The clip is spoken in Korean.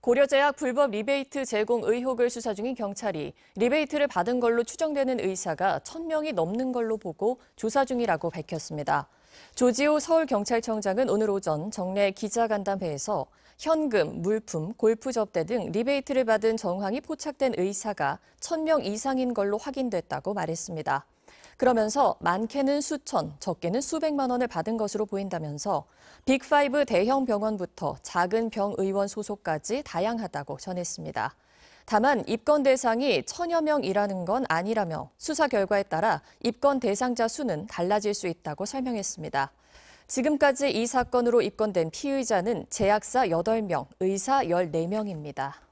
고려제약 불법 리베이트 제공 의혹을 수사 중인 경찰이 리베이트를 받은 걸로 추정되는 의사가 1000명이 넘는 걸로 보고 조사 중이라고 밝혔습니다. 조지호 서울경찰청장은 오늘 오전 정례 기자간담회에서 현금, 물품, 골프 접대 등 리베이트를 받은 정황이 포착된 의사가 1000명 이상인 걸로 확인됐다고 말했습니다. 그러면서 많게는 수천, 적게는 수백만 원을 받은 것으로 보인다면서 빅5 대형 병원부터 작은 병의원 소속까지 다양하다고 전했습니다. 다만 입건 대상이 천여 명이라는 건 아니라며 수사 결과에 따라 입건 대상자 수는 달라질 수 있다고 설명했습니다. 지금까지 이 사건으로 입건된 피의자는 제약사 8명, 의사 14명입니다.